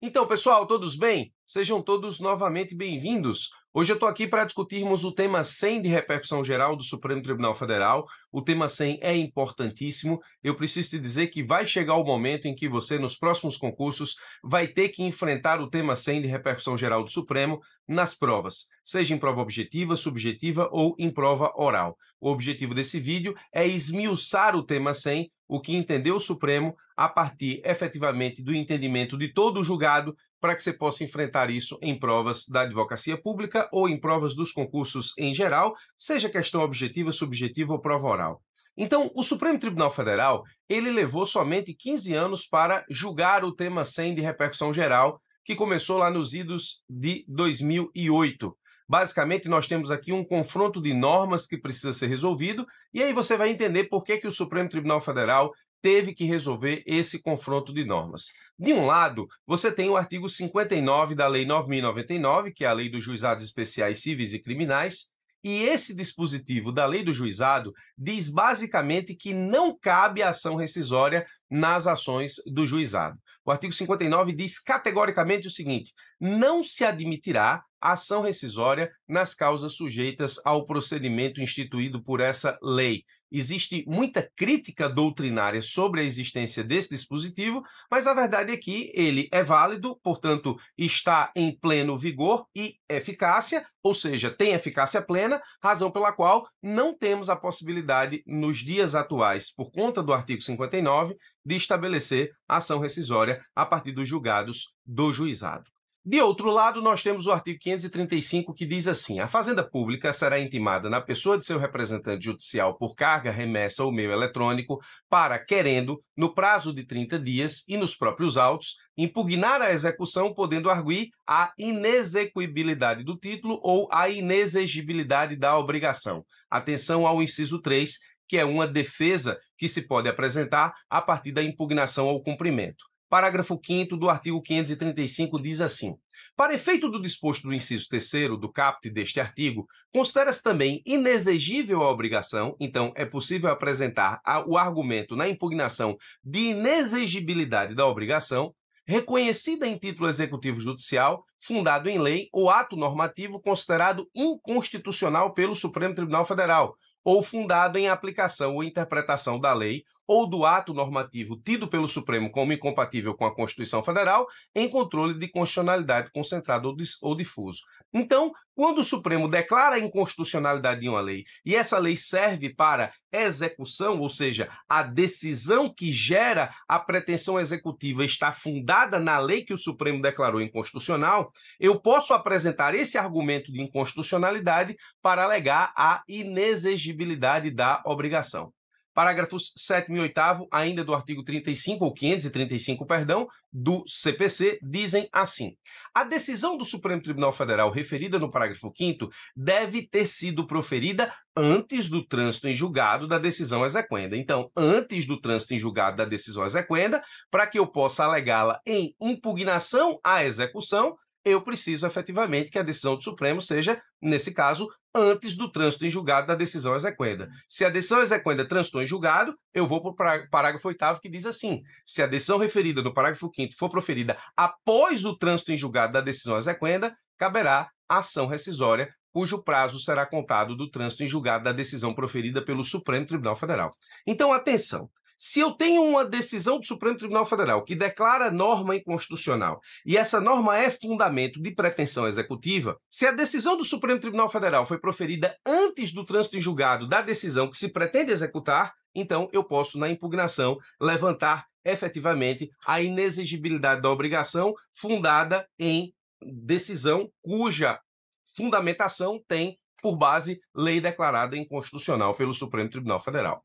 Então, pessoal, todos bem? Sejam todos novamente bem-vindos. Hoje eu estou aqui para discutirmos o tema 100 de repercussão geral do Supremo Tribunal Federal. O tema 100 é importantíssimo. Eu preciso te dizer que vai chegar o momento em que você, nos próximos concursos, vai ter que enfrentar o tema 100 de repercussão geral do Supremo nas provas, seja em prova objetiva, subjetiva ou em prova oral. O objetivo desse vídeo é esmiuçar o tema 100, o que entendeu o Supremo a partir efetivamente do entendimento de todo o julgado para que você possa enfrentar isso em provas da advocacia pública ou em provas dos concursos em geral, seja questão objetiva, subjetiva ou prova oral. Então, o Supremo Tribunal Federal, ele levou somente 15 anos para julgar o tema 100 de repercussão geral, que começou lá nos idos de 2008. Basicamente, nós temos aqui um confronto de normas que precisa ser resolvido, e aí você vai entender por que, que o Supremo Tribunal Federal teve que resolver esse confronto de normas. De um lado, você tem o artigo 59 da Lei 9099, que é a Lei dos Juizados Especiais Civis e Criminais, e esse dispositivo da Lei do Juizado diz basicamente que não cabe ação rescisória nas ações do juizado. O artigo 59 diz categoricamente o seguinte: não se admitirá ação rescisória nas causas sujeitas ao procedimento instituído por essa lei existe muita crítica doutrinária sobre a existência desse dispositivo, mas a verdade é que ele é válido, portanto, está em pleno vigor e eficácia, ou seja, tem eficácia plena, razão pela qual não temos a possibilidade, nos dias atuais, por conta do artigo 59, de estabelecer ação rescisória a partir dos julgados do juizado. De outro lado, nós temos o artigo 535 que diz assim: a fazenda pública será intimada na pessoa de seu representante judicial por carga, remessa ou meio eletrônico para, querendo, no prazo de 30 dias e nos próprios autos, impugnar a execução, podendo arguir a inexequibilidade do título ou a inexegibilidade da obrigação. Atenção ao inciso 3, que é uma defesa que se pode apresentar a partir da impugnação ao cumprimento. Parágrafo 5 do artigo 535 diz assim: Para efeito do disposto do inciso 3 do caput deste artigo, considera-se também inexigível a obrigação, então é possível apresentar o argumento na impugnação de inexegibilidade da obrigação, reconhecida em título executivo judicial, fundado em lei ou ato normativo considerado inconstitucional pelo Supremo Tribunal Federal, ou fundado em aplicação ou interpretação da lei ou do ato normativo tido pelo Supremo como incompatível com a Constituição Federal em controle de constitucionalidade concentrado ou difuso. Então, quando o Supremo declara a inconstitucionalidade de uma lei e essa lei serve para execução, ou seja, a decisão que gera a pretensão executiva está fundada na lei que o Supremo declarou inconstitucional, eu posso apresentar esse argumento de inconstitucionalidade para alegar a inexegibilidade da obrigação. Parágrafos 7 e 8 ainda do artigo 35 ou 535, perdão, do CPC, dizem assim: A decisão do Supremo Tribunal Federal referida no parágrafo 5 deve ter sido proferida antes do trânsito em julgado da decisão exequenda. Então, antes do trânsito em julgado da decisão exequenda, para que eu possa alegá-la em impugnação à execução, eu preciso efetivamente que a decisão do Supremo seja, nesse caso, antes do trânsito em julgado da decisão exequenda. Uhum. Se a decisão exequenda transitou em julgado, eu vou para o parágrafo 8 que diz assim: se a decisão referida no parágrafo 5 for proferida após o trânsito em julgado da decisão exequenda, caberá ação rescisória cujo prazo será contado do trânsito em julgado da decisão proferida pelo Supremo Tribunal Federal. Então, atenção, se eu tenho uma decisão do Supremo Tribunal Federal que declara norma inconstitucional e essa norma é fundamento de pretensão executiva, se a decisão do Supremo Tribunal Federal foi proferida antes do trânsito em julgado da decisão que se pretende executar, então eu posso, na impugnação, levantar efetivamente a inexigibilidade da obrigação fundada em decisão cuja fundamentação tem por base lei declarada inconstitucional pelo Supremo Tribunal Federal.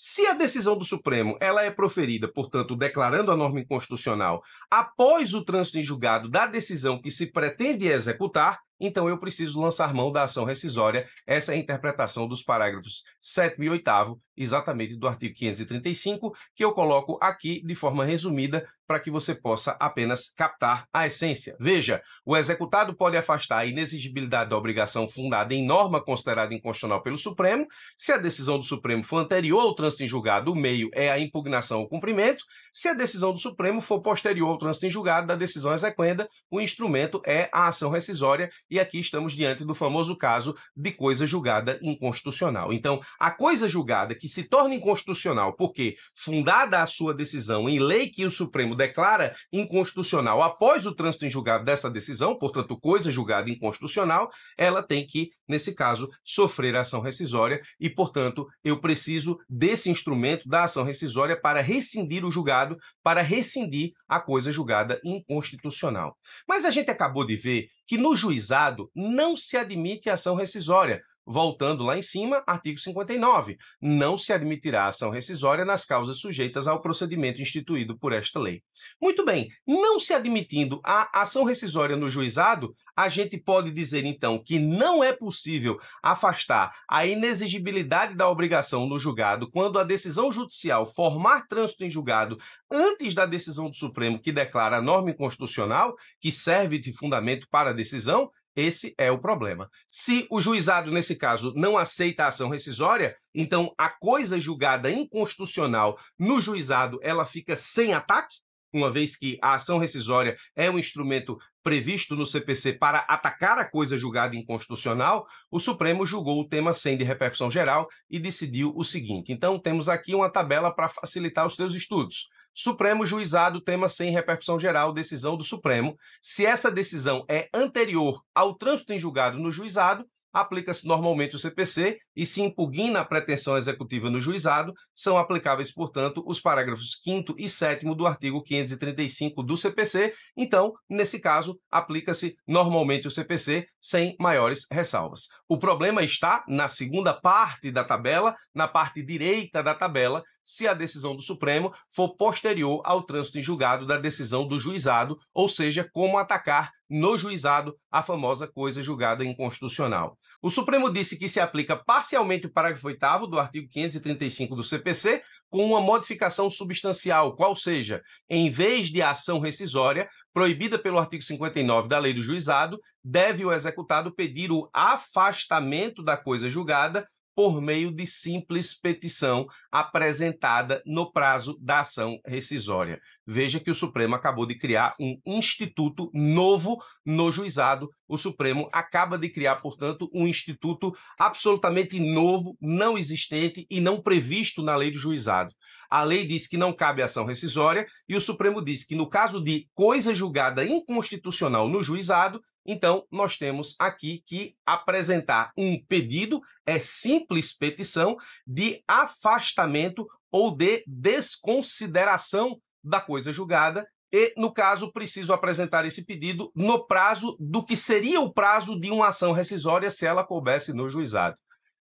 Se a decisão do Supremo ela é proferida, portanto, declarando a norma inconstitucional após o trânsito em julgado da decisão que se pretende executar, então eu preciso lançar mão da ação rescisória. Essa é a interpretação dos parágrafos 7 e 8, exatamente do artigo 535, que eu coloco aqui de forma resumida para que você possa apenas captar a essência. Veja, o executado pode afastar a inexigibilidade da obrigação fundada em norma considerada inconstitucional pelo Supremo, se a decisão do Supremo for anterior ao trânsito em julgado, o meio é a impugnação ou cumprimento, se a decisão do Supremo for posterior ao trânsito em julgado da decisão exequenda, o instrumento é a ação rescisória e aqui estamos diante do famoso caso de coisa julgada inconstitucional. Então, a coisa julgada que se torna inconstitucional porque fundada a sua decisão em lei que o Supremo declara inconstitucional após o trânsito em julgado dessa decisão, portanto, coisa julgada inconstitucional, ela tem que, nesse caso, sofrer ação rescisória e, portanto, eu preciso desse instrumento da ação rescisória para rescindir o julgado, para rescindir a coisa julgada inconstitucional. Mas a gente acabou de ver que no juizado não se admite ação rescisória, Voltando lá em cima, artigo 59. Não se admitirá ação rescisória nas causas sujeitas ao procedimento instituído por esta lei. Muito bem, não se admitindo a ação rescisória no juizado, a gente pode dizer então que não é possível afastar a inexigibilidade da obrigação no julgado quando a decisão judicial formar trânsito em julgado antes da decisão do Supremo que declara a norma inconstitucional, que serve de fundamento para a decisão, esse é o problema. Se o juizado, nesse caso, não aceita a ação rescisória, então a coisa julgada inconstitucional no juizado ela fica sem ataque, uma vez que a ação rescisória é um instrumento previsto no CPC para atacar a coisa julgada inconstitucional, o Supremo julgou o tema sem de repercussão geral e decidiu o seguinte. Então temos aqui uma tabela para facilitar os seus estudos. Supremo juizado tema sem repercussão geral, decisão do Supremo. Se essa decisão é anterior ao trânsito em julgado no juizado, aplica-se normalmente o CPC e se impugna a pretensão executiva no juizado, são aplicáveis, portanto, os parágrafos 5 e 7 do artigo 535 do CPC. Então, nesse caso, aplica-se normalmente o CPC sem maiores ressalvas. O problema está na segunda parte da tabela, na parte direita da tabela, se a decisão do Supremo for posterior ao trânsito em julgado da decisão do juizado, ou seja, como atacar no juizado a famosa coisa julgada inconstitucional. O Supremo disse que se aplica parcialmente o parágrafo 8 do artigo 535 do CPC, com uma modificação substancial, qual seja, em vez de ação rescisória, proibida pelo artigo 59 da Lei do Juizado, deve o executado pedir o afastamento da coisa julgada por meio de simples petição apresentada no prazo da ação rescisória. Veja que o Supremo acabou de criar um instituto novo no juizado. O Supremo acaba de criar, portanto, um instituto absolutamente novo, não existente e não previsto na lei do juizado. A lei diz que não cabe ação rescisória e o Supremo diz que, no caso de coisa julgada inconstitucional no juizado, então, nós temos aqui que apresentar um pedido, é simples petição, de afastamento ou de desconsideração da coisa julgada e, no caso, preciso apresentar esse pedido no prazo do que seria o prazo de uma ação rescisória se ela coubesse no juizado.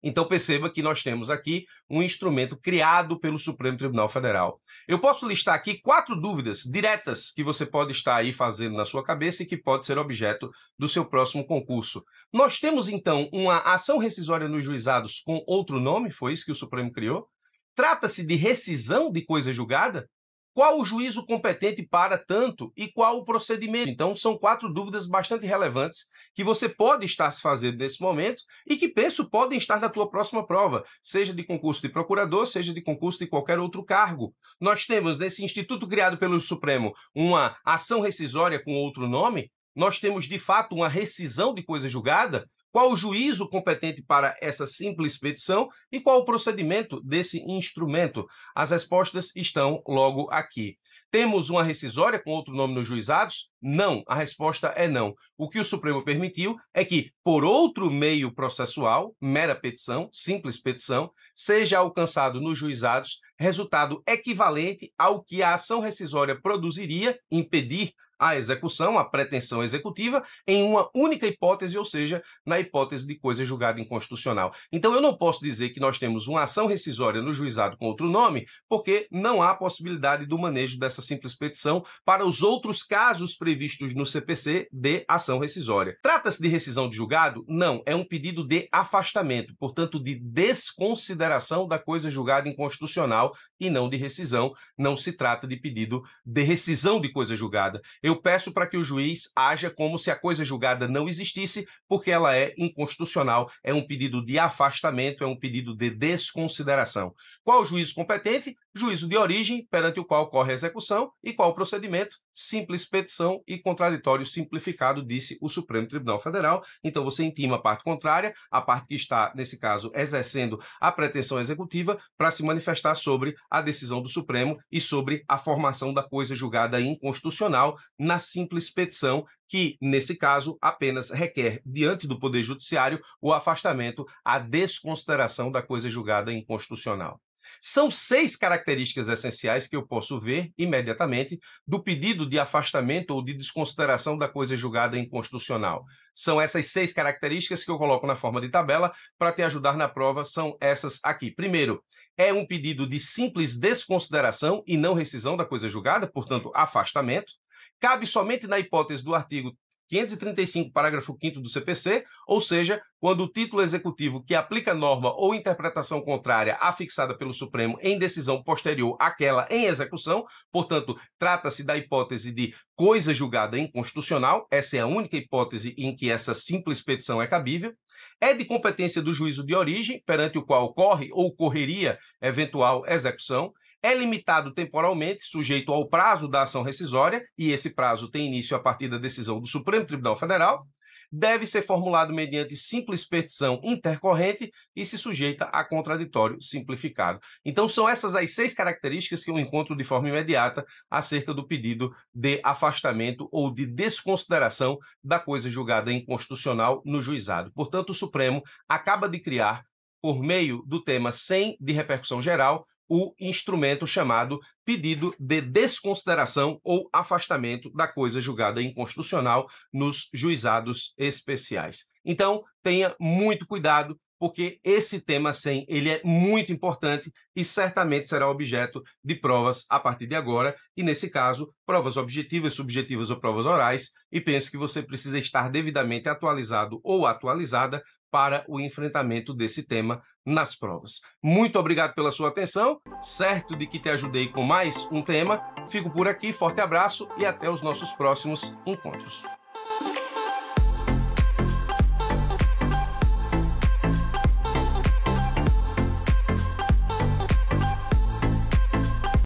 Então perceba que nós temos aqui um instrumento criado pelo Supremo Tribunal Federal. Eu posso listar aqui quatro dúvidas diretas que você pode estar aí fazendo na sua cabeça e que pode ser objeto do seu próximo concurso. Nós temos então uma ação rescisória nos juizados com outro nome, foi isso que o Supremo criou? Trata-se de rescisão de coisa julgada? Qual o juízo competente para tanto e qual o procedimento? Então, são quatro dúvidas bastante relevantes que você pode estar se fazendo nesse momento e que penso podem estar na tua próxima prova, seja de concurso de procurador, seja de concurso de qualquer outro cargo. Nós temos nesse instituto criado pelo Supremo uma ação rescisória com outro nome, nós temos de fato uma rescisão de coisa julgada, qual o juízo competente para essa simples petição e qual o procedimento desse instrumento. As respostas estão logo aqui. Temos uma rescisória com outro nome nos juizados? Não, a resposta é não. O que o Supremo permitiu é que, por outro meio processual, mera petição, simples petição, seja alcançado nos juizados resultado equivalente ao que a ação rescisória produziria, impedir a execução, a pretensão executiva, em uma única hipótese, ou seja, na hipótese de coisa julgada inconstitucional. Então eu não posso dizer que nós temos uma ação rescisória no juizado com outro nome, porque não há possibilidade do manejo dessa simples petição para os outros casos previstos no CPC de ação rescisória. Trata-se de rescisão de julgado? Não, é um pedido de afastamento, portanto, de desconsideração da coisa julgada inconstitucional e não de rescisão. Não se trata de pedido de rescisão de coisa julgada. Eu peço para que o juiz haja como se a coisa julgada não existisse, porque ela é inconstitucional, é um pedido de afastamento, é um pedido de desconsideração. Qual o juiz competente? juízo de origem, perante o qual ocorre a execução, e qual o procedimento? Simples petição e contraditório simplificado, disse o Supremo Tribunal Federal. Então você intima a parte contrária, a parte que está, nesse caso, exercendo a pretensão executiva, para se manifestar sobre a decisão do Supremo e sobre a formação da coisa julgada inconstitucional na simples petição que, nesse caso, apenas requer, diante do Poder Judiciário, o afastamento, a desconsideração da coisa julgada inconstitucional. São seis características essenciais que eu posso ver imediatamente do pedido de afastamento ou de desconsideração da coisa julgada inconstitucional. São essas seis características que eu coloco na forma de tabela para te ajudar na prova, são essas aqui. Primeiro, é um pedido de simples desconsideração e não rescisão da coisa julgada, portanto, afastamento. Cabe somente na hipótese do artigo 535, parágrafo 5 do CPC, ou seja, quando o título executivo que aplica norma ou interpretação contrária afixada pelo Supremo em decisão posterior àquela em execução, portanto, trata-se da hipótese de coisa julgada inconstitucional, essa é a única hipótese em que essa simples petição é cabível, é de competência do juízo de origem, perante o qual ocorre ou correria eventual execução, é limitado temporalmente, sujeito ao prazo da ação rescisória, e esse prazo tem início a partir da decisão do Supremo Tribunal Federal, deve ser formulado mediante simples petição intercorrente e se sujeita a contraditório simplificado. Então, são essas as seis características que eu encontro de forma imediata acerca do pedido de afastamento ou de desconsideração da coisa julgada inconstitucional no juizado. Portanto, o Supremo acaba de criar, por meio do tema 100 de repercussão geral, o instrumento chamado pedido de desconsideração ou afastamento da coisa julgada inconstitucional nos juizados especiais. Então, tenha muito cuidado porque esse tema 100 ele é muito importante e certamente será objeto de provas a partir de agora, e nesse caso, provas objetivas, subjetivas ou provas orais, e penso que você precisa estar devidamente atualizado ou atualizada para o enfrentamento desse tema nas provas. Muito obrigado pela sua atenção, certo de que te ajudei com mais um tema. Fico por aqui, forte abraço e até os nossos próximos encontros.